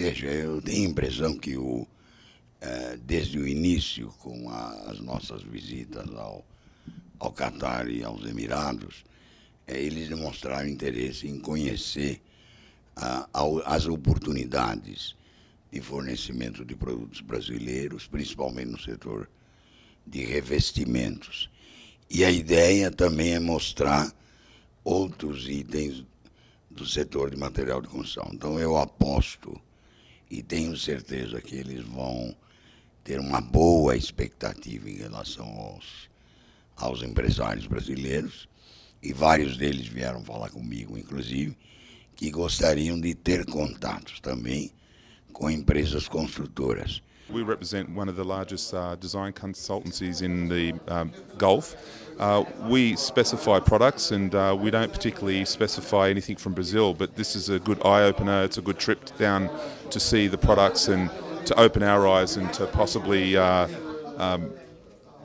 Veja, eu tenho a impressão que o, é, desde o início, com a, as nossas visitas ao, ao Catar e aos Emirados, é, eles demonstraram interesse em conhecer a, a, as oportunidades de fornecimento de produtos brasileiros, principalmente no setor de revestimentos. E a ideia também é mostrar outros itens do setor de material de construção. Então, eu aposto e tenho certeza que eles vão ter uma boa expectativa em relação aos, aos empresários brasileiros, e vários deles vieram falar comigo, inclusive, que gostariam de ter contatos também com empresas construtoras. We represent one of the largest uh, design consultancies in the um, Gulf. Uh, we specify products and uh, we don't particularly specify anything from Brazil, but this is a good eye opener. It's a good trip down to see the products and to open our eyes and to possibly uh, um,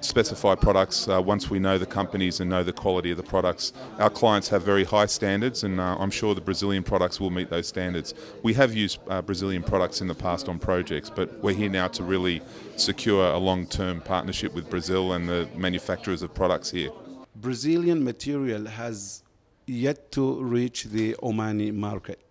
specify products uh, once we know the companies and know the quality of the products. Our clients have very high standards, and uh, I'm sure the Brazilian products will meet those standards. We have used uh, Brazilian products in the past on projects, but we're here now to really secure a long term partnership with Brazil and the manufacturers of products here. Brazilian material has yet to reach the Omani market.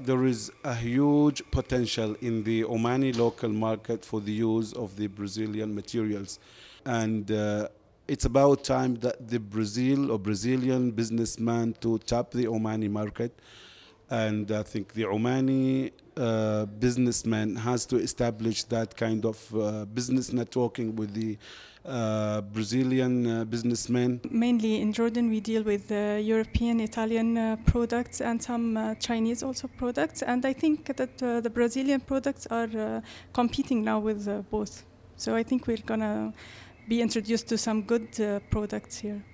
There is a huge potential in the Omani local market for the use of the Brazilian materials. And uh, it's about time that the Brazil or Brazilian businessman to tap the Omani market. And I think the Omani uh, businessman has to establish that kind of uh, business networking with the uh, Brazilian uh, businessmen? Mainly in Jordan, we deal with uh, European, Italian products and some Chinese also products. And I think that the Brazilian products are competing now with both. So I think we're going to be introduced to some good products here.